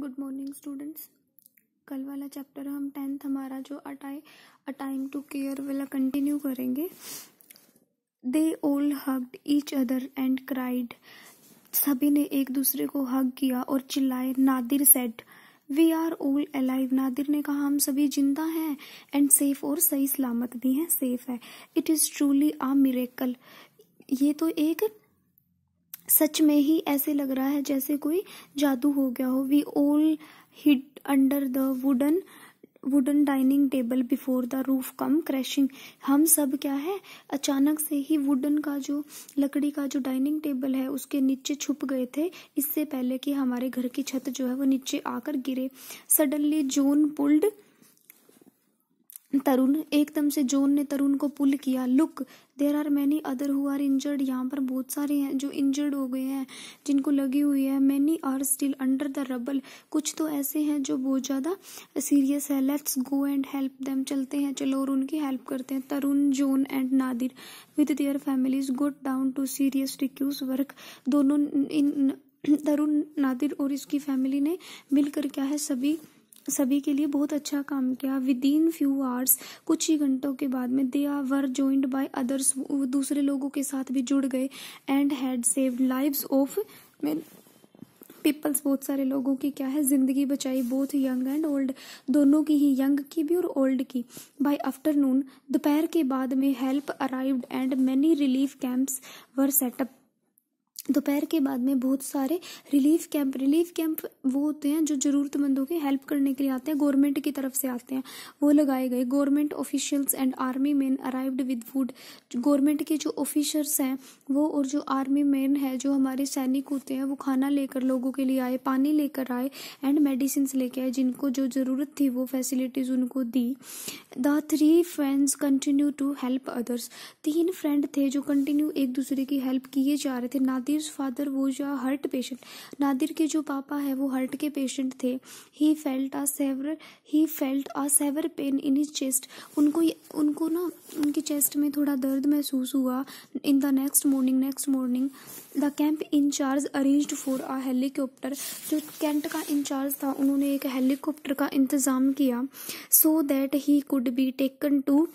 good morning students कल वाला chapter हम टेंथ हमारा जो अटाई अ टाइम टू केयर वाला कंटिन्यू करेंगे they all hugged each other and cried सभी ने एक दूसरे को हग किया और चिल्लाए Nadir said we are all alive Nadir ने कहा हम सभी जिंदा हैं एंड सेफ और सही सलामत भी हैं सेफ है it is truly a miracle ये तो एक सच में ही ऐसे लग रहा है जैसे कोई जादू हो गया हो we all hid under the wooden wooden dining table before the roof come crashing हम सब क्या है अचानक से ही वुडन का जो लकड़ी का जो डाइनिंग टेबल है उसके नीचे छुप गए थे इससे पहले कि हमारे घर की छत जो है वो नीचे आकर गिरे सडनली जोन पुल्ड तरुण एकदम से जोन ने तरुण को पुल किया look there are many other who are injured यहाँ पर बहुत सारे हैं जो इंजर्ड हो गए हैं जिनको लगी हुई है many are still under the rubble कुछ तो ऐसे हैं जो बहुत ज़्यादा सीरियस है let's go and help them चलते हैं चलो और उनकी हेल्प करते हैं Tarun John and Nadir with their families got down to serious रिक्यूज वर्क दोनों इन तरुण नादिर और इसकी फैमिली ने मिलकर क्या है सभी सभी के लिए बहुत अच्छा काम किया विद इन फ्यू आवर्स कुछ ही घंटों के बाद में they are were joined by others दूसरे लोगों के साथ भी जुड़ गए and had saved lives of peoples बहुत सारे लोगों की क्या है जिंदगी बचाई बोथ यंग एंड ओल्ड दोनों की ही यंग की भी और ओल्ड की बाय आफ्टरनून दोपहर के बाद में help arrived and many relief camps were set up दोपहर के बाद में बहुत सारे रिलीफ कैंप रिलीफ कैंप वो होते हैं जो ज़रूरतमंदों की हेल्प करने के लिए आते हैं गवर्नमेंट की तरफ से आते हैं वो लगाए गए government officials and army man arrived with food government के जो ऑफिसर्स हैं वो और जो आर्मी मैन है जो हमारे सैनिक होते हैं वो खाना लेकर लोगों के लिए आए पानी लेकर आए एंड मेडिसिन लेके आए जिनको जो ज़रूरत थी वो फैसिलिटीज़ उनको दी the three friends continue to help others तीन फ्रेंड थे जो कंटिन्यू एक दूसरे की हेल्प किए जा रहे थे नाती नादिर फादर वो जो हर्ट पेशेंट नादिर के जो पापा है वो हर्ट के पेशेंट थे he felt a severe he felt a severe pain in his chest उनको उनको ना उनके चेस्ट में थोड़ा दर्द महसूस हुआ in the next morning next morning the camp incharge arrange for a helicopter जो कैंट का इंचार्ज था उन्होंने एक हेलीकॉप्टर का इंतज़ाम किया so that he could be taken to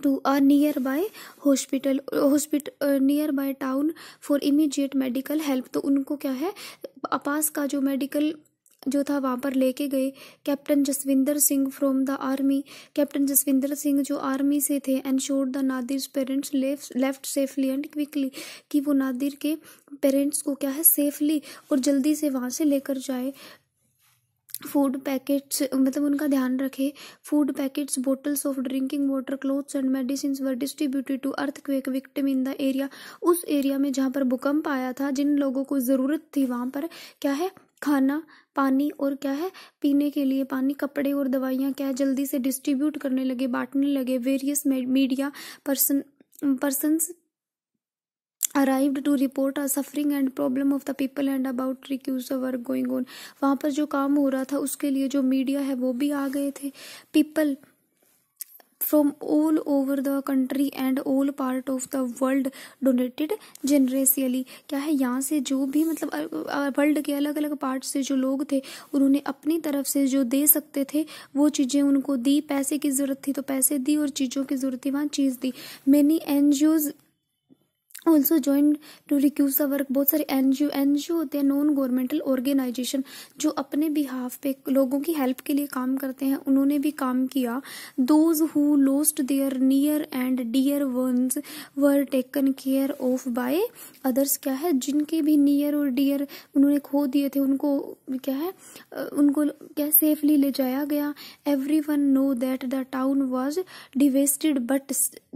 to a nearby hospital hospital uh, nearby town for immediate medical help तो उनको क्या है पास का जो मेडिकल जो था वहाँ पर लेके गए captain Jaswinder Singh from the army captain Jaswinder Singh जो आर्मी से थे ensure the Nadir parents left safely and quickly कि वो नादिर के पेरेंट्स को क्या है सेफली और जल्दी से वहाँ से लेकर जाए फूड पैकेट्स मतलब उनका ध्यान रखे food packets bottles of drinking water clothes and medicine were distributed to earthquake victim in the area उस एरिया में जहाँ पर भूकंप आया था जिन लोगों को ज़रूरत थी वहाँ पर क्या है खाना पानी और क्या है पीने के लिए पानी कपड़े और दवाइयाँ क्या है जल्दी से डिस्ट्रीब्यूट करने लगे बांटने लगे various media person persons arrived to report are suffering and problem of the people and about रिक्यूज वर्क गोइंग ऑन वहाँ पर जो काम हो रहा था उसके लिए जो मीडिया है वो भी आ गए थे people from all over the country and all part of the world donated generously क्या है यहाँ से जो भी मतलब वर्ल्ड के अलग अलग पार्ट से जो लोग थे उन्होंने अपनी तरफ से जो दे सकते थे वो चीज़ें उनको दी पैसे की ज़रूरत थी तो पैसे दी और चीज़ों की ज़रूरत थी वहाँ चीज़ दी many N G Os also join to रिक्यूज द वर्क बहुत सारे N G O N G ओ होते हैं नॉन गवर्नमेंटल ऑर्गेनाइजेशन जो अपने बिहाफ पे लोगों की हेल्प के लिए काम करते हैं उन्होंने भी काम किया those who lost their near and dear ones were taken care of by others क्या है जिनके भी नियर और डियर उन्होंने खो दिए थे उनको क्या है उनको क्या सेफली ले जाया गया everyone know that the town was devastated but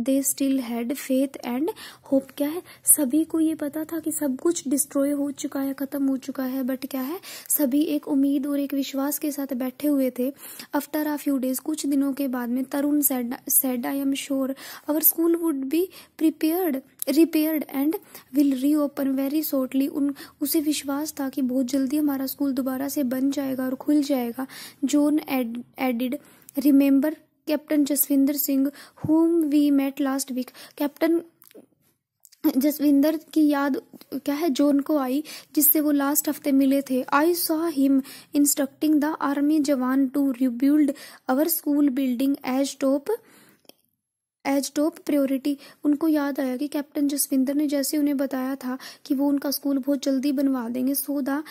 they still had faith and hope क्या है है सभी को ये पता था कि सब कुछ डिस्ट्रॉय हो चुका है ख़त्म हो चुका है बट क्या है सभी एक उम्मीद और एक विश्वास के साथ बैठे हुए थे आफ्टर आ फ्यू डेज कुछ दिनों के बाद में Tarun said said I am sure our school would be prepared repaired and will reopen very shortly उन उसे विश्वास था कि बहुत जल्दी हमारा स्कूल दोबारा से बन जाएगा और खुल जाएगा John added remember captain Jaswinder Singh whom we met last week captain Jaswinder की याद क्या है जोन को आई जिससे वो लास्ट हफ्ते मिले थे I saw him instructing the army jawan to rebuild our school building as top as top priority उनको याद आया कि कैप्टन जसविंदर ने जैसे उन्हें बताया था कि वो उनका स्कूल बहुत जल्दी बनवा देंगे so the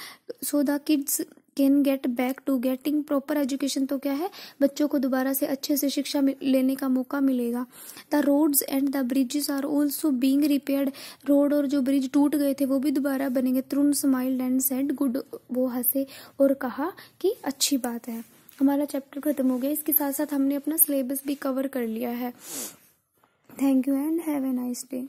so the kids can get back to getting proper education तो क्या है बच्चों को दोबारा से अच्छे से शिक्षा लेने का मौका मिलेगा the roads and the bridges are also being repaired road और जो ब्रिज टूट गए थे वो भी दोबारा बनेंगे तुरंत स्माइल्ड एंड सेड गुड वो हंसे और कहा कि अच्छी बात है हमारा चैप्टर खत्म हो गया इसके साथ साथ हमने अपना सिलेबस भी कवर कर लिया है thank you and have a nice day